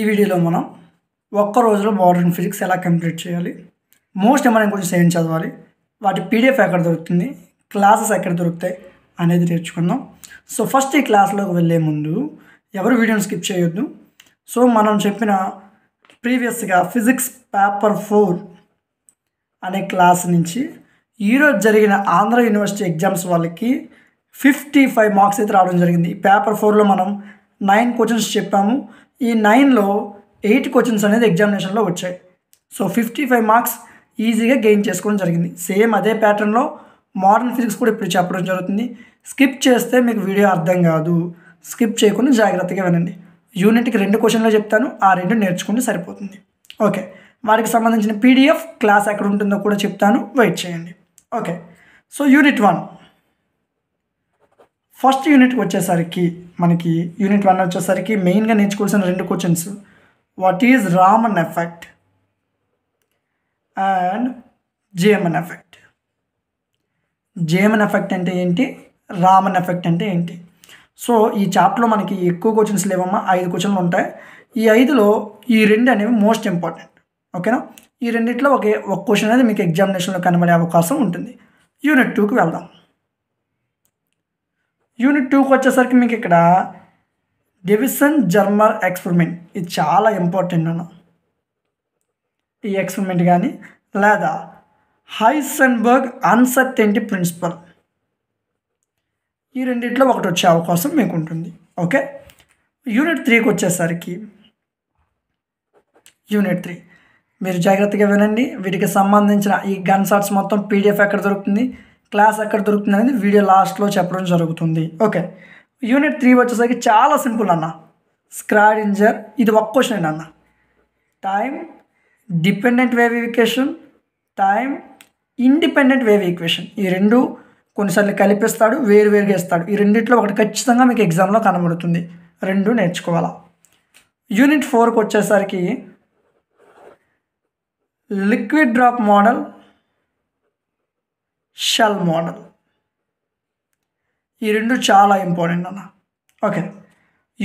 ఈ వీడియోలో మనం ఒక్క రోజులో మోడర్న్ ఫిజిక్స్ ఎలా కంప్లీట్ చేయాలి మోస్ట్ ఏమైనా కొంచెం ఏం చదవాలి వాటి పీడిఎఫ్ ఎక్కడ దొరుకుతుంది క్లాసెస్ ఎక్కడ దొరుకుతాయి అనేది నేర్చుకుందాం సో ఫస్ట్ ఈ క్లాస్లోకి వెళ్ళే ముందు ఎవరు వీడియోని స్కిప్ చేయొద్దు సో మనం చెప్పిన ప్రీవియస్గా ఫిజిక్స్ పేపర్ ఫోర్ అనే క్లాస్ నుంచి ఈరోజు జరిగిన ఆంధ్ర యూనివర్సిటీ ఎగ్జామ్స్ వాళ్ళకి ఫిఫ్టీ ఫైవ్ మార్క్స్ అయితే రావడం జరిగింది పేపర్ ఫోర్లో మనం నైన్ క్వశ్చన్స్ చెప్పాము ఈ నైన్లో ఎయిట్ క్వశ్చన్స్ అనేది ఎగ్జామినేషన్లో వచ్చాయి సో ఫిఫ్టీ ఫైవ్ మార్క్స్ ఈజీగా గెయిన్ చేసుకోవడం జరిగింది సేమ్ అదే ప్యాటర్న్లో మోడర్న్ ఫిజిక్స్ కూడా ఇప్పుడు చెప్పడం జరుగుతుంది స్కిప్ చేస్తే మీకు వీడియో అర్థం కాదు స్కిప్ చేయకుండా జాగ్రత్తగా వినండి యూనిట్కి రెండు క్వశ్చన్లు చెప్తాను ఆ రెండు నేర్చుకుంటే సరిపోతుంది ఓకే వారికి సంబంధించిన పీడిఎఫ్ క్లాస్ ఎక్కడ ఉంటుందో కూడా చెప్తాను వెయిట్ చేయండి okay so unit one first unit వచ్చేసరికి మనకి యూనిట్ వన్ వచ్చేసరికి మెయిన్గా నేర్చుకోవాల్సిన రెండు questions what is Raman effect and Zeeman effect Zeeman effect అంటే ఏంటి రామన్ ఎఫెక్ట్ అంటే ఏంటి సో ఈ చాప్టర్లో మనకి ఎక్కువ క్వశ్చన్స్ లేవమ్మా ఐదు క్వశ్చన్లు ఉంటాయి ఈ ఐదులో ఈ రెండు అనేవి మోస్ట్ ఇంపార్టెంట్ ఓకేనా ఈ రెండిట్లో ఒకే ఒక క్వశ్చన్ అనేది మీకు ఎగ్జామినేషన్లో కనబడే అవకాశం ఉంటుంది యూనిట్ టూకి వెళ్దాం యూనిట్ టూకి వచ్చేసరికి మీకు ఇక్కడ డెవిసన్ జర్మర్ ఎక్స్పెరిమెంట్ ఇది చాలా ఇంపార్టెంట్ అన్న ఈ ఎక్స్పెరిమెంట్ కానీ లేదా హైసన్బర్గ్ అన్సర్టెంటీ ప్రిన్సిపల్ ఈ రెండిట్లో ఒకటి వచ్చే అవకాశం మీకు ఉంటుంది ఓకే యూనిట్ త్రీకి వచ్చేసరికి యూనిట్ త్రీ మీరు జాగ్రత్తగా వినండి వీటికి సంబంధించిన ఈ గన్ షాట్స్ మొత్తం పీడిఎఫ్ ఎక్కడ దొరుకుతుంది క్లాస్ ఎక్కడ దొరుకుతుంది అనేది వీడియో లాస్ట్లో చెప్పడం జరుగుతుంది ఓకే యూనిట్ త్రీ వచ్చేసరికి చాలా సింపుల్ అన్న స్క్రాడింజర్ ఇది ఒక్క క్వశ్చన్ అన్న time dependent wave equation time independent wave equation ఈ రెండు కొన్నిసార్లు కలిపిస్తాడు వేరు వేరుగా ఇస్తాడు ఈ రెండింటిలో ఒకటి ఖచ్చితంగా మీకు ఎగ్జామ్లో కనబడుతుంది రెండు నేర్చుకోవాలా యూనిట్ ఫోర్కి వచ్చేసరికి liquid drop model shell model ఈ రెండు చాలా ఇంపార్టెంట్ అన్న ఓకే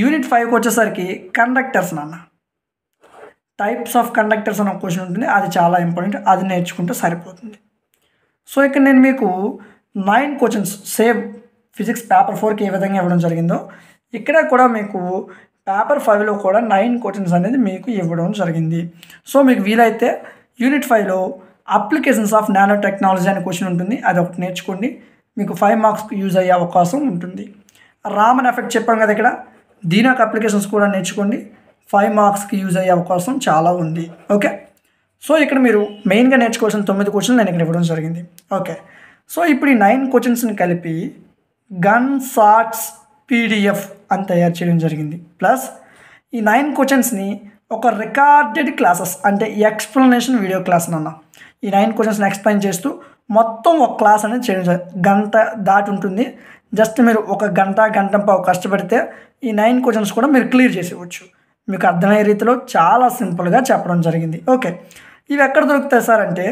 యూనిట్ ఫైవ్కి వచ్చేసరికి కండక్టర్స్ నాన్న టైప్స్ ఆఫ్ కండక్టర్స్ అన్న క్వశ్చన్ ఉంటుంది అది చాలా ఇంపార్టెంట్ అది నేర్చుకుంటే సరిపోతుంది సో ఇక్కడ నేను మీకు nine questions same physics paper ఫోర్కి ఏ విధంగా ఇవ్వడం జరిగిందో ఇక్కడ కూడా మీకు పేపర్ ఫైవ్లో కూడా నైన్ క్వశ్చన్స్ అనేది మీకు ఇవ్వడం జరిగింది సో మీకు వీలైతే యూనిట్ ఫైవ్లో అప్లికేషన్స్ ఆఫ్ నానో టెక్నాలజీ అనే క్వశ్చన్ ఉంటుంది అది ఒకటి నేర్చుకోండి మీకు ఫైవ్ మార్క్స్కి యూజ్ అయ్యే అవకాశం ఉంటుంది రామన్ ఎఫెక్ట్ చెప్పాం కదా ఇక్కడ దీని యొక్క అప్లికేషన్స్ కూడా నేర్చుకోండి ఫైవ్ మార్క్స్కి యూజ్ అయ్యే అవకాశం చాలా ఉంది ఓకే సో ఇక్కడ మీరు మెయిన్గా నేర్చుకోవాల్సిన తొమ్మిది క్వశ్చన్లు నేను ఇక్కడ ఇవ్వడం జరిగింది ఓకే సో ఇప్పుడు ఈ నైన్ క్వశ్చన్స్ని కలిపి గన్ షార్ట్స్ పీడిఎఫ్ అని తయారు చేయడం జరిగింది ప్లస్ ఈ నైన్ క్వశ్చన్స్ని ఒక రికార్డెడ్ క్లాసెస్ అంటే ఎక్స్ప్లెనేషన్ వీడియో క్లాస్ అన్న ఈ నైన్ క్వశ్చన్స్ని ఎక్స్ప్లెయిన్ చేస్తూ మొత్తం ఒక క్లాస్ అనేది చేయడం గంట దాటి ఉంటుంది జస్ట్ మీరు ఒక గంట గంట పావు కష్టపడితే ఈ నైన్ క్వశ్చన్స్ కూడా మీరు క్లియర్ చేసేవచ్చు మీకు అర్థమయ్యే రీతిలో చాలా సింపుల్గా చెప్పడం జరిగింది ఓకే ఇవి ఎక్కడ దొరుకుతాయి సార్ అంటే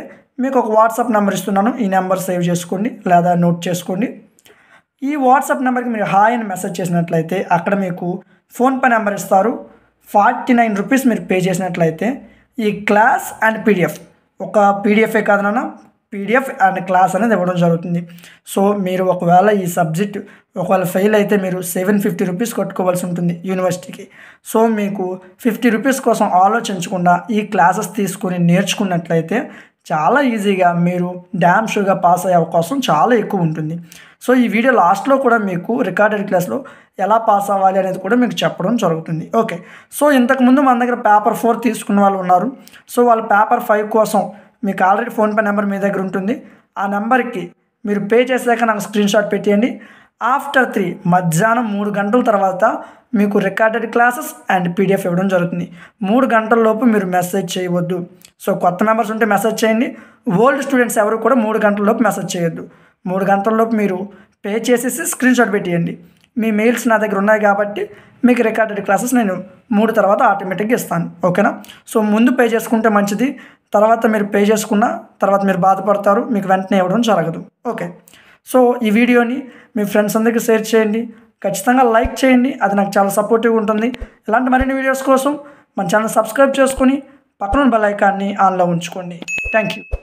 మీకు ఒక వాట్సాప్ నెంబర్ ఇస్తున్నాను ఈ నెంబర్ సేవ్ చేసుకోండి లేదా నోట్ చేసుకోండి ఈ వాట్సాప్ నెంబర్కి మీరు హాయ్ అని మెసేజ్ చేసినట్లయితే అక్కడ మీకు ఫోన్పే నెంబర్ ఇస్తారు ఫార్టీ నైన్ రూపీస్ మీరు పే చేసినట్లయితే ఈ క్లాస్ అండ్ పీడిఎఫ్ ఒక పీడిఎఫే కాదు నాన్న పీడిఎఫ్ అండ్ క్లాస్ అనేది ఇవ్వడం జరుగుతుంది సో మీరు ఒకవేళ ఈ సబ్జెక్ట్ ఒకవేళ ఫెయిల్ అయితే మీరు సెవెన్ ఫిఫ్టీ రూపీస్ కట్టుకోవాల్సి ఉంటుంది యూనివర్సిటీకి సో మీకు ఫిఫ్టీ రూపీస్ కోసం ఆలోచించకుండా ఈ క్లాసెస్ తీసుకొని నేర్చుకున్నట్లయితే చాలా ఈజీగా మీరు డ్యామ్ షూగా పాస్ అయ్యే అవకాశం చాలా ఎక్కువ ఉంటుంది సో ఈ వీడియో లాస్ట్లో కూడా మీకు రికార్డెడ్ క్లాస్లో ఎలా పాస్ అవ్వాలి అనేది కూడా మీకు చెప్పడం జరుగుతుంది ఓకే సో ఇంతకుముందు మన దగ్గర పేపర్ ఫోర్ తీసుకున్న వాళ్ళు ఉన్నారు సో వాళ్ళు పేపర్ ఫైవ్ కోసం మీకు ఆల్రెడీ ఫోన్పే నెంబర్ మీ దగ్గర ఉంటుంది ఆ నెంబర్కి మీరు పే చేసాక నాకు స్క్రీన్ షాట్ పెట్టేయండి ఆఫ్టర్ త్రీ మధ్యాహ్నం మూడు గంటల తర్వాత మీకు రికార్డెడ్ క్లాసెస్ అండ్ పీడిఎఫ్ ఇవ్వడం జరుగుతుంది మూడు గంటల లోపు మీరు మెసేజ్ చేయవద్దు సో కొత్త మెంబర్స్ ఉంటే మెసేజ్ చేయండి ఓల్డ్ స్టూడెంట్స్ ఎవరు కూడా మూడు గంటల లోపు మెసేజ్ చేయొద్దు మూడు గంటల లోపు మీరు పే చేసేసి స్క్రీన్ షాట్ పెట్టేయండి మీ మెయిల్స్ నా దగ్గర ఉన్నాయి కాబట్టి మీకు రికార్డెడ్ క్లాసెస్ నేను మూడు తర్వాత ఆటోమేటిక్గా ఇస్తాను ఓకేనా సో ముందు పే చేసుకుంటే మంచిది తర్వాత మీరు పే చేసుకున్న తర్వాత మీరు బాధపడతారు మీకు వెంటనే ఇవ్వడం జరగదు ఓకే సో ఈ వీడియోని మీ ఫ్రెండ్స్ అందరికీ షేర్ చేయండి ఖచ్చితంగా లైక్ చేయండి అది నాకు చాలా సపోర్టివ్గా ఉంటుంది ఇలాంటి మరిన్ని వీడియోస్ కోసం మన ఛానల్ సబ్స్క్రైబ్ చేసుకుని పక్కన బెల్ ఐకాన్ని ఆన్లో ఉంచుకోండి థ్యాంక్ యూ